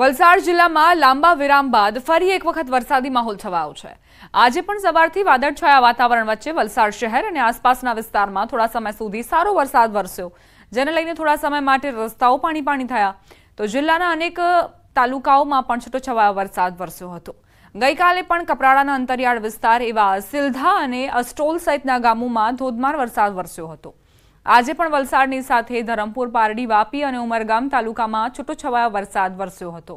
વલસાડ જિલ્લામાં લાંબા વિરામ બાદ ફરી એક વખત વરસાદી માહોલ છવાયો છે આજે પણ સવારથી વાદળછાયા વાતાવરણ વચ્ચે વલસાડ શહેર અને આસપાસના વિસ્તારમાં થોડા સમય સુધી સારો વરસાદ વરસ્યો જેને લઈને થોડા સમય માટે રસ્તાઓ પાણી પાણી થયા તો જિલ્લાના અનેક તાલુકાઓમાં પણ છૂટોછવાયો વરસાદ વરસ્યો હતો ગઈકાલે પણ કપરાડાના અંતરિયાળ વિસ્તાર એવા સિલધા અને અસ્ટોલ સહિતના ગામોમાં ધોધમાર વરસાદ વરસ્યો હતો આજે પણ વલસાડની સાથે ધરમપુર પારડી વાપી અને ઉમરગામ તાલુકામાં છૂટોછવાયા વરસાદ વરસ્યો હતો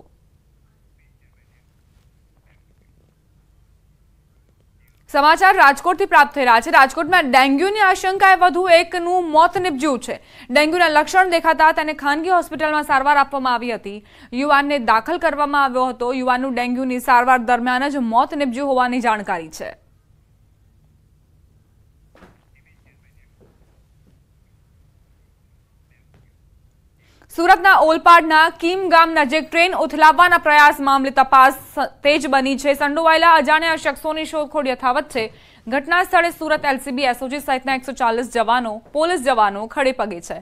સમાચાર રાજકોટથી પ્રાપ્ત થઈ રહ્યા છે રાજકોટમાં ડેન્ગ્યુની આશંકાએ વધુ એકનું મોત નિપજ્યું છે ડેન્ગ્યુના લક્ષણ દેખાતા તેને ખાનગી હોસ્પિટલમાં સારવાર આપવામાં આવી હતી યુવાનને દાખલ કરવામાં આવ્યો હતો યુવાનનું ડેન્ગ્યુની સારવાર દરમિયાન જ મોત નિપજ્યું હોવાની જાણકારી છે સુરતના ઓલપાડના કીમ ગામ નજીક ટ્રેન ઉથલાવવાના પ્રયાસ મામલે તપાસ તેજ બની છે સંડોવાયેલા અજાણ્યા શખ્સોની શોધખોળ યથાવત છે ઘટના સ્થળે સુરત એલસીબી એસઓજી સહિતના એકસો જવાનો પોલીસ જવાનો ખડે પગે છે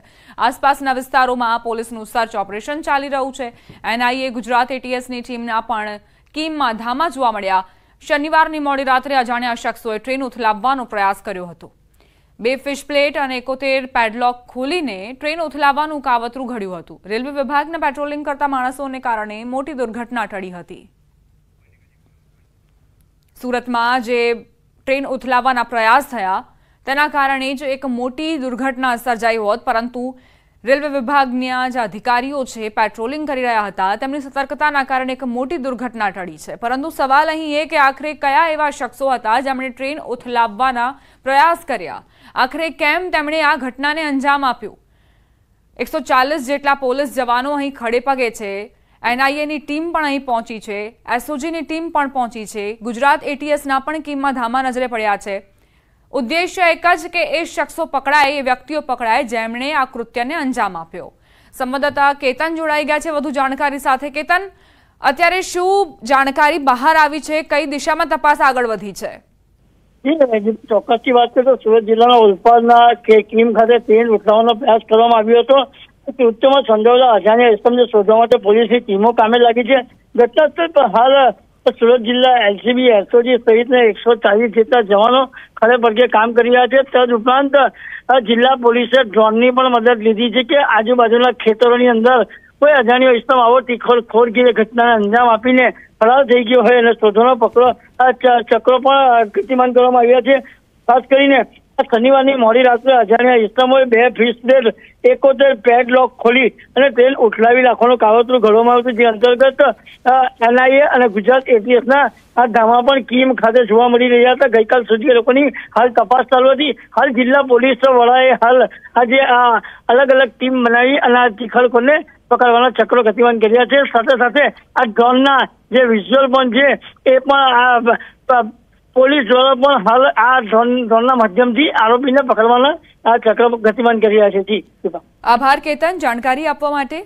આસપાસના વિસ્તારોમાં પોલીસનું સર્ચ ઓપરેશન ચાલી રહ્યું છે એનઆઈએ ગુજરાત એટીએસની ટીમના પણ કીમમાં ધામા જોવા મળ્યા શનિવારની મોડી રાત્રે અજાણ્યા શખ્સોએ ટ્રેન ઉથલાવવાનો પ્રયાસ કર્યો હતો બે ફિશ પ્લેટ અને એકોતેર પેડલોક ખોલીને ટ્રેન ઉથલાવવાનું કાવતરું ઘડ્યું હતું રેલવે વિભાગના પેટ્રોલિંગ કરતા માણસોને કારણે મોટી દુર્ઘટના ટળી હતી સુરતમાં જે ટ્રેન ઉથલાવવાના પ્રયાસ થયા તેના કારણે જ એક મોટી દુર્ઘટના સર્જાઈ હોત પરંતુ રેલવે વિભાગના જે અધિકારીઓ છે પેટ્રોલિંગ કરી રહ્યા હતા તેમની સતર્કતાના કારણે એક મોટી દુર્ઘટના ટળી છે પરંતુ સવાલ અહીં એ કે આખરે કયા એવા શખ્સો હતા જેમણે ટ્રેન ઉથલાવવાના પ્રયાસ કર્યા આખરે કેમ તેમણે આ ઘટનાને અંજામ આપ્યું એકસો જેટલા પોલીસ જવાનો અહીં ખડે પગે છે એનઆઈએની ટીમ પણ અહીં પહોંચી છે એસઓજીની ટીમ પણ પહોંચી છે ગુજરાત એટીએસના પણ કીમમાં ધામા નજરે પડ્યા છે ઉદ્દેશ્ય એક જ કે એ શખ્સો પકડાય એ વ્યક્તિઓ પકડાય જેમણે આ કૃત્યને અંજામ આપ્યો સંવાદદાતા કેતન જોડાઈ ગયા છે વધુ જાણકારી સાથે કેતન અત્યારે શું જાણકારી બહાર આવી છે કઈ દિશામાં તપાસ આગળ વધી છે ચોક્કસથી વાત કરીએ તો સુરત જિલ્લાના કે કીમ ખાતે ટ્રેન લૂંટવાનો પ્રયાસ કરવામાં આવ્યો હતો કૃત્યમાં સંડોવાયેલા અજાણ્યા ઇસમને શોધવા માટે પોલીસની ટીમો કામે લાગી છે ઘટનાસ્થળ પર હાલ સુરત જિલ્લા એલસીબી એસઓજી સહિતના એકસો ચાલીસ જેટલા જવાનો ખડે પગે કામ કરી રહ્યા છે તદ ઉપરાંત જિલ્લા પોલીસે ડ્રોનની પણ મદદ લીધી છે કે આજુબાજુના ખેતરોની અંદર કોઈ અજાણ્યો ઇસમ આવો તીખોર ખોરગીરી ઘટનાને અંજામ આપીને ફરાર થઈ ગયો હોય અને શોધવાનો પકડો ચક્રો પણ ગતિમાન કરવામાં આવ્યા છે ખાસ કરીને શનિવારની મોડી રાત્રે અજાણ્યા ઇસલામોએ બે ફીસ પ્લેટ એકોતેર પેડલોક ખોલી અને તેલ ઉઠલાવી નાખવાનું કાવતરું ઘડવામાં આવ્યું જે અંતર્ગત એનઆઈએ અને ગુજરાત એટીએસના આ ધામા પણ કીમ ખાતે જોવા મળી રહ્યા હતા ગઈકાલ સુધી એ લોકોની હાલ તપાસ ચાલુ હતી હાલ જિલ્લા પોલીસ વડાએ હાલ આજે આ અલગ અલગ ટીમ બનાવી અને આ તીખળકોને પકડવાના ચક્રો ગતિમાન કર્યા છે સાથે સાથે આ ડ્રોનના જે વિઝ્યુઅલ પણ છે એ પણ આ પોલીસ દ્વારા પણ હાલ આ ડ્રોનના માધ્યમથી આરોપીને પકડવાના આ ચક્ર ગતિમાન કરી રહ્યા છે જી આભાર કેતન જાણકારી આપવા માટે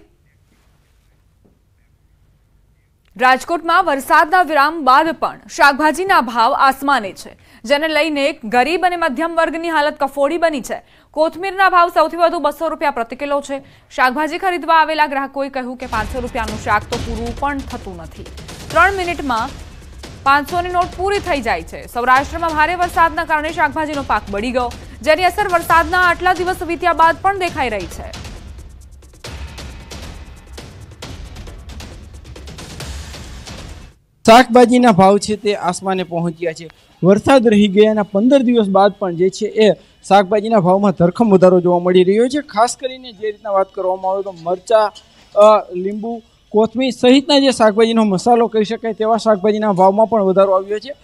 રાજકોટમાં વરસાદના વિરામ બાદ પણ શાકભાજીના ભાવ આસમાને છે જેને લઈને ગરીબ અને મધ્યમ વર્ગની હાલત કફોડી બની છે કોથમીરના ભાવ સૌથી વધુ બસો રૂપિયા પ્રતિ કિલો છે શાકભાજી ખરીદવા આવેલા ગ્રાહકોએ કહ્યું કે પાંચસો રૂપિયાનું શાક તો પૂરું પણ થતું નથી ત્રણ મિનિટમાં પાંચસોની નોટ પૂરી થઈ જાય છે સૌરાષ્ટ્રમાં ભારે વરસાદના કારણે શાકભાજીનો પાક બળી ગયો જેની અસર વરસાદના આટલા દિવસ વીત્યા બાદ પણ દેખાઈ રહી છે શાકભાજીના ભાવ છે તે આસમાને પહોંચ્યા છે વરસાદ રહી ગયાના પંદર દિવસ બાદ પણ જે છે એ શાકભાજીના ભાવમાં ધરખમ વધારો જોવા મળી રહ્યો છે ખાસ કરીને જે રીતના વાત કરવામાં આવે તો મરચા લીંબુ કોથમીર સહિતના જે શાકભાજીનો મસાલો કહી શકાય તેવા શાકભાજીના ભાવમાં પણ વધારો આવ્યો છે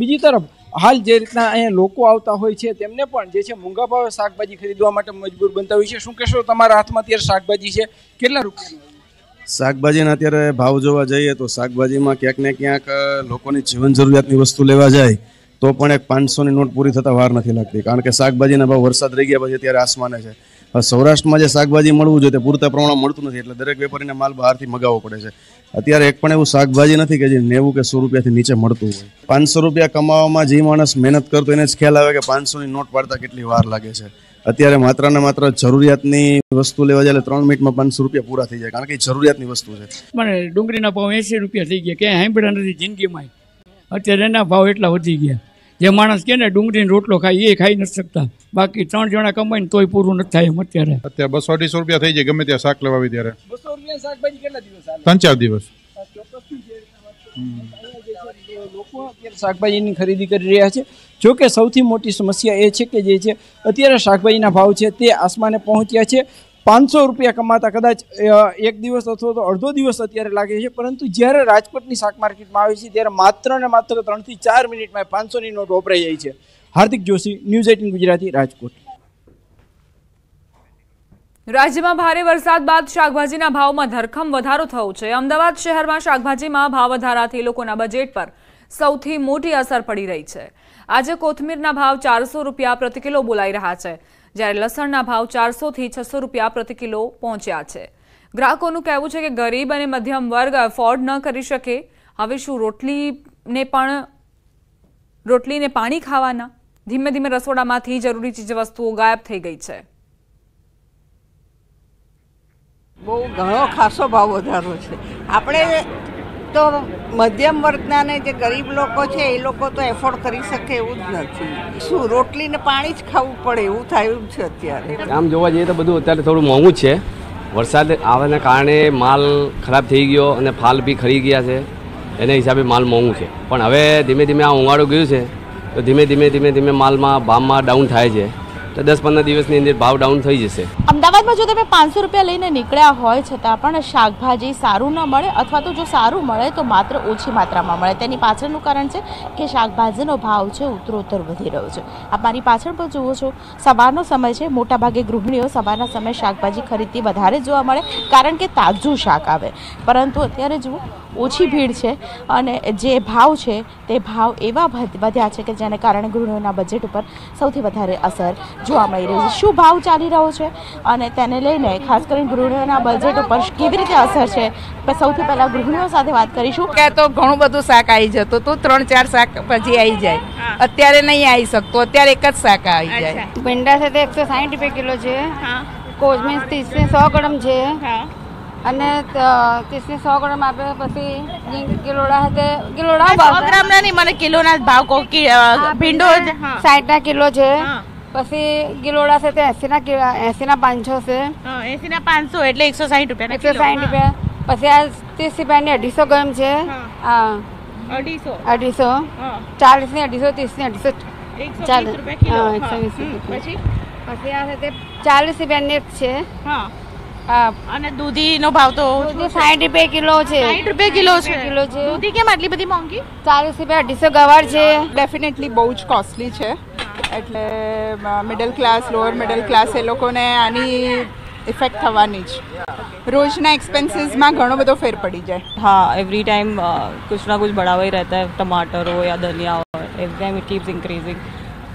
બીજી તરફ હાલ જે રીતના અહીંયા લોકો આવતા હોય છે તેમને પણ જે છે મોંઘા ભાવે શાકભાજી ખરીદવા માટે મજબૂર બનતા હોય છે શું કહેશો તમારા હાથમાં અત્યારે શાકભાજી છે કેટલા રૂપિયા શાકભાજીના અત્યારે ભાવ જોવા જઈએ તો શાકભાજીમાં ક્યાંક ને ક્યાંક લોકોની જીવન જરૂરિયાતની વસ્તુ લેવા જાય તો પણ એક પાંચસોની નોટ પૂરી થતાં વાર નથી લાગતી કારણ કે શાકભાજીના ભાવ વરસાદ રહી ગયા પછી અત્યારે આસમાને છે સૌરાષ્ટ્રમાં જે શાકભાજી મળવું જોઈએ તે પૂરતા પ્રમાણમાં મળતું નથી એટલે દરેક વેપારીને માલ બહારથી મગાવવો પડે છે અત્યારે એક પણ એવું શાકભાજી નથી કે જે નેવું કે સો રૂપિયાથી નીચે મળતું હોય પાંચસો રૂપિયા કમાવામાં જે માણસ મહેનત કરતો એને જ ખ્યાલ આવે કે પાંચસોની નોટ પાડતા કેટલી વાર લાગે છે અત્યારે માત્ર ને માત્ર જરૂરિયાતની વસ્તુ લેવા જાય ત્રણ મિનિટમાં પાંચસો રૂપિયા પૂરા થઈ જાય કારણ કે જરૂરિયાતની વસ્તુ છે પણ ડુંગળીના ભાવ એંસી રૂપિયા થઈ ગયા ક્યાંય સાંભળ્યા નથી જિંદગીમાં અત્યારે એના ભાવ એટલા વધી ગયા જે માણસ કે ને ડુંગળીનો રોટલો ખાય એ ખાઈ નથી શકતા બાકી ત્રણ જણા કમાઈને તોય પૂરું નથી થાય એમ અત્યારે અત્યારે બસો અઢીસો રૂપિયા થઈ જાય ગમે ત્યાં શાક લેવા આવી ત્યારે શાકભાજી કેટલા દિવસ ત્રણ ચાર દિવસ લોકો અત્યારે શાકભાજીની ખરીદી કરી રહ્યા છે જો કે સૌથી મોટી સમસ્યા એ છે કે જે છે અત્યારે શાકભાજીના ભાવ છે તે આસમાને પહોંચ્યા છે પાંચસો રૂપિયા કમાતા કદાચ એક દિવસ અથવા તો અડધો દિવસ અત્યારે લાગે છે પરંતુ જ્યારે રાજકોટની શાક માર્કેટમાં આવે છે ત્યારે માત્ર ને માત્ર ત્રણથી ચાર મિનિટમાં પાંચસોની નોટ વપરાઈ જાય છે હાર્દિક જોશી ન્યૂઝ એટીન ગુજરાતી રાજકોટ રાજ્યમાં ભારે વરસાદ બાદ શાકભાજીના ભાવમાં ધરખમ વધારો થયો છે અમદાવાદ શહેરમાં શાકભાજીમાં ભાવ વધારાથી લોકોના બજેટ પર સૌથી મોટી અસર પડી રહી છે આજે કોથમીરના ભાવ ચારસો રૂપિયા પ્રતિ કિલો બોલાઈ રહ્યા છે જ્યારે લસણના ભાવ ચારસોથી છસો રૂપિયા પ્રતિ કિલો પહોંચ્યા છે ગ્રાહકોનું કહેવું છે કે ગરીબ અને મધ્યમ વર્ગ અફોર્ડ ન કરી શકે હવે શું રોટલીને પણ રોટલીને પાણી ખાવાના ધીમે ધીમે રસોડામાંથી જરૂરી ચીજ વસ્તુઓ ગાયબ થઈ ગઈ છે બહુ ઘણો ખાસો ભાવ વધારો છે આપણે તો મધ્યમ વર્ગના ને જે ગરીબ લોકો છે એ લોકો તો એફોર્ડ કરી શકે એવું જ નથી શું રોટલી ને પાણી જ ખાવું પડે એવું થયું છે અત્યારે આમ જોવા જઈએ તો બધું અત્યારે થોડું મોંઘું છે વરસાદ આવવાના કારણે માલ ખરાબ થઈ ગયો અને ફાલ બી ખરી ગયા છે એના હિસાબે માલ મોંઘું છે પણ હવે ધીમે ધીમે આ ઉંવાળું ગયું છે તો ધીમે ધીમે ધીમે ધીમે માલમાં ભાવમાં ડાઉન થાય છે તો દસ પંદર દિવસની અંદર ભાવ ડાઉન થઈ જશે અમદાવાદમાં જો તમે પાંચસો રૂપિયા લઈને નીકળ્યા હોય છતાં પણ શાકભાજી સારું ન મળે અથવા તો જો સારું મળે તો માત્ર ઓછી માત્રામાં મળે તેની પાછળનું કારણ છે કે શાકભાજીનો ભાવ છે ઉત્તરોત્તર વધી રહ્યો છે આપ મારી પાછળ પણ જુઓ છો સવારનો સમય છે મોટાભાગે ગૃહિણીઓ સવારના સમયે શાકભાજી ખરીદતી વધારે જોવા મળે કારણ કે તાજું શાક આવે પરંતુ અત્યારે જુઓ ઓછી ભીડ છે અને જે ભાવ છે તે ભાવ એવા વધ્યા છે કે જેને કારણે ગૃહિણીઓના બજેટ ઉપર સૌથી વધારે અસર જોવા મળી રહ્યું છે શું ભાવ ચાલી રહ્યો છે અને તેને લઈને ખાસ કરીને ગૃહિણીઓના બજેટ ઉપર કેવી રીતે અસર છે સૌથી પહેલાં ગૃહિણીઓ સાથે વાત કરીશું કે તો ઘણું બધું શાક આવી જતું તો ત્રણ ચાર શાક પછી આવી જાય અત્યારે નહીં આવી શકતો અત્યારે એક જ શાક આવી જાય ભીંડા સાથે એકસો સાઠ રૂપિયા કિલો છે કોઝમીન્સ ત્રીસથી સો ગ્રામ છે અને ત્રીસથી સો ગ્રામ આપે પછી કિલોડા સાથે કિલોડા ગ્રામના નહીં મને કિલોના જ ભાવ કહો ભીંડો સાઠ ના કિલો છે પછી ગિલોડા છે તે એસી ના એસી ના પાંચસો છે એસી ના પાંચસો એટલે એકસો સાહીઠ રૂપિયા એકસો સાહીઠ રૂપિયા પછી આ ત્રીસ રૂપિયા ની અઢીસો ગરમ છે હા અઢીસો અઢીસો ચાલીસ ની અઢીસો ત્રીસ ની અઢીસો ચાલીસ હા પછી આ છે તે ચાલીસ રૂપિયા ની છે હા અને દૂધીનો ભાવ તો સાઠ રૂપિયા કિલો છે સાઠ રૂપિયા કિલો છે કિલો છે દૂધી કેમ આટલી બધી મોંઘી ચાલીસ રૂપિયા અઢીસો ગવાર છે ડેફિનેટલી બહુ જ કોસ્ટલી છે એટલે middle class lower middle class એ લોકોને આની ઇફેક્ટ થવાની જ રોજના એક્સપેન્સીસમાં ઘણો બધો फेर पड़ी जाए हाँ एवरी टाइम कुछ ना कुछ बढ़ा हुआ ही रहता है टमाटर हो या धनिया हो every time it keeps increasing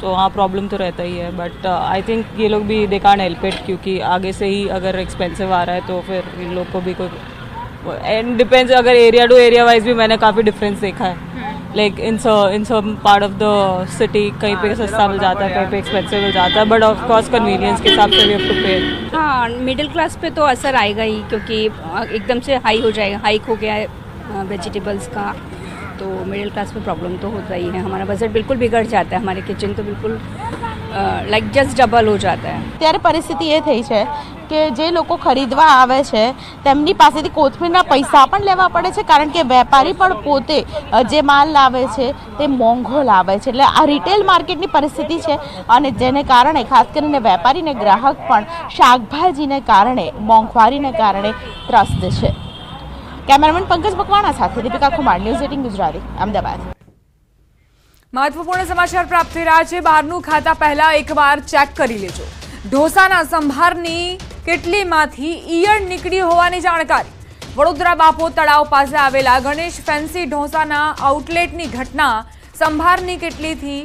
तो हाँ प्रॉब्लम तो रहता ही है बट आई थिंक ये लोग भी दे कान हेल्प इट क्योंकि आगे से ही अगर एक्सपेंसिव आ रहा है तो फिर इन लोग को भी कोई एंड डिपेंड्स अगर एरिया टू एरिया वाइज भी मैंने काफ़ी डिफरेंस देखा है like in in so part of the city कहीं पे हाँ, सस्ता मिल जाता है कहीं पे एक्सपेंसिव मिल जाता है बट ऑफ कोर्स कन्वीनियंस के हाँ। हिसाब से भी टू पे हाँ मिडिल क्लास पे तो असर आएगा ही क्योंकि एकदम से हाई हो जाएगा हाइक हो गया है वेजिटेबल्स का तो मिडिल क्लास में प्रॉब्लम तो होता ही है हमारा बजट बिल्कुल बिगड़ जाता है हमारे किचन तो बिल्कुल લાઈક જસ્ટ ડબલ હો જાતા ત્યારે પરિસ્થિતિ એ થઈ છે કે જે લોકો ખરીદવા આવે છે તેમની પાસેથી કોથમીરના પૈસા પણ લેવા પડે છે કારણ કે વેપારી પણ પોતે જે માલ લાવે છે તે મોંઘો લાવે છે એટલે આ રિટેલ માર્કેટની પરિસ્થિતિ છે અને જેને કારણે ખાસ કરીને વેપારીને ગ્રાહક પણ શાકભાજીને કારણે મોંઘવારીને કારણે ત્રસ્ત છે કેમેરામેન પંકજ મકવાણા સાથે દીપિકા ખુમાર ન્યૂઝ એટીન ગુજરાતી અમદાવાદ મહત્વપૂર્ણ સમાચાર પ્રાપ્ત થઈ રહ્યા છે બહારનું ખાતા પહેલા એકવાર ચેક કરી લેજો ઢોસાના સંભારની કેટલીમાંથી ઈયળ નીકળી હોવાની જાણકારી વડોદરા બાપો તળાવ પાસે આવેલા ગણેશ ફેન્સી ઢોસાના આઉટલેટની ઘટના સંભારની કેટલીથી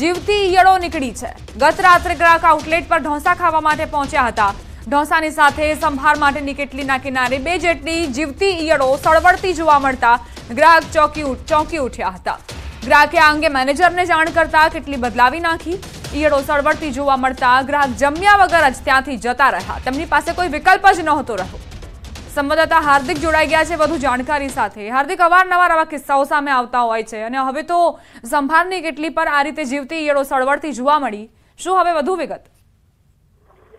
જીવતી ઈયળો નીકળી છે ગત રાત્રે ગ્રાહક આઉટલેટ પર ઢોસા ખાવા માટે પહોંચ્યા હતા ઢોસાની સાથે સંભાર માટેની કેટલીના કિનારે બે જેટલી જીવતી ઈયળો સળવડતી જોવા મળતા ગ્રાહક ચોકી ચોંકી ઉઠ્યા હતા ગ્રાહકે આ અંગે મેનેજરને જાણ કરતા કેટલી બદલાવી નાખી ઈયળો સળવળતી જોવા મળતા ગ્રાહક જમ્યા વગર જ ત્યાંથી જતા રહ્યા તેમની પાસે કોઈ વિકલ્પ જ નહોતો રહ્યો સંવાદદાતા હાર્દિક જોડાઈ ગયા છે વધુ જાણકારી સાથે હાર્દિક અવારનવાર આવા કિસ્સાઓ સામે આવતા હોય છે અને હવે તો સંભાળની કેટલી પર આ રીતે જીવતી ઈયળો સળવળતી જોવા મળી શું હવે વધુ વિગત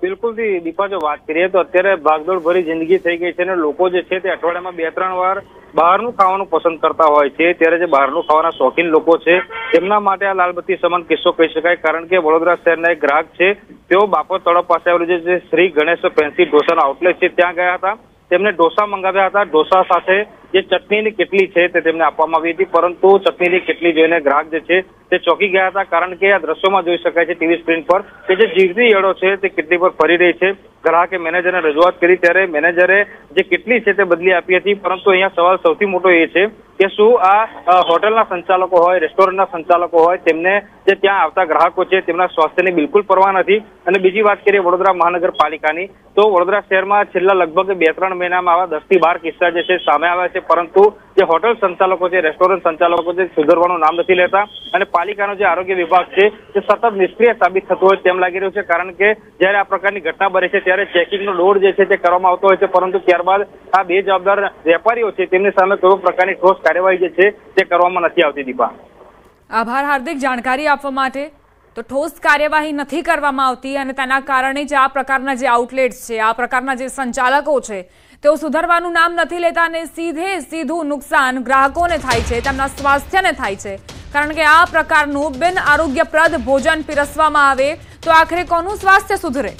બિલકુલ દીપા જો વાત કરીએ તો અત્યારે ભાગદોડ ભરી જિંદગી થઈ ગઈ છે અને લોકો જે છે તે અઠવાડિયામાં બે ત્રણ વાર બહારનું ખાવાનું પસંદ કરતા હોય છે ત્યારે જે બહારનું ખાવાના શોખીન લોકો છે તેમના માટે આ લાલબત્તી સમાન કિસ્સો કહી શકાય કારણ કે વડોદરા શહેરના એક ગ્રાહક છે તેઓ બાપો તળપ પાસે આવેલું જે શ્રી ગણેશ ફેન્સી ઢોસાના આઉટલેટ છે ત્યાં ગયા હતા તેમને ઢોસા મંગાવ્યા હતા ઢોસા સાથે જે ચટણીની કેટલી છે તે તેમને આપવામાં આવી હતી પરંતુ ચટણીની કેટલી જોઈને ગ્રાહક જે છે તે ચોકી ગયા હતા કારણ કે આ દ્રશ્યોમાં જોઈ શકાય છે ટીવી સ્ક્રીન પર કે જે જીવતી યડો છે તે કેટલી પર ફરી રહી છે ગ્રાહકે મેનેજરને રજૂઆત કરી ત્યારે મેનેજરે જે કેટલી છે તે બદલી આપી હતી પરંતુ અહીંયા સવાલ સૌથી મોટો એ છે કે શું આ હોટેલના સંચાલકો હોય રેસ્ટોરન્ટના સંચાલકો હોય તેમને જે ત્યાં આવતા ગ્રાહકો છે તેમના સ્વાસ્થ્યની બિલકુલ પરવા નથી અને બીજી વાત કરીએ વડોદરા મહાનગરપાલિકાની તો વડોદરા શહેરમાં છેલ્લા લગભગ બે ત્રણ મહિનામાં આવા દસથી બાર કિસ્સા જે છે સામે આવ્યા છે છે પરંતુ જે હોટેલ સંચાલકો છે રેસ્ટોરન્ટ સંચાલકો છે સુધરવાનું નામ નથી લેતા અને પાલિકાનો જે આરોગ્ય વિભાગ છે તે સતત નિષ્ક્રિય સાબિત થતો હોય તેમ લાગી રહ્યું છે કારણ કે જયારે આ પ્રકારની ઘટના બને છે ત્યારે ચેકિંગનો લોડ જે છે તે કરવામાં આવતો હોય છે પરંતુ ત્યારબાદ આ બે જવાબદાર વેપારીઓ છે તેમની સામે કોઈ પ્રકારની ઠોસ કાર્યવાહી જે છે તે કરવામાં નથી આવતી દીપા આભાર હાર્દિક જાણકારી આપવા માટે તો ઠોસ કાર્યવાહી નથી કરવામાં આવતી અને તેના કારણે જે આ પ્રકારના જે આઉટલેટ્સ છે આ પ્રકારના જે સંચાલકો છે તેઓ સુધારવાનું નામ નથી લેતા અને સીધે સીધું નુકસાન ગ્રાહકોને થાય છે તેમના સ્વાસ્થ્યને થાય છે કારણ કે આ પ્રકારનું બિન આરોગ્યપ્રદ ભોજન પીરસવામાં આવે તો આખરે કોનું સ્વાસ્થ્ય સુધરે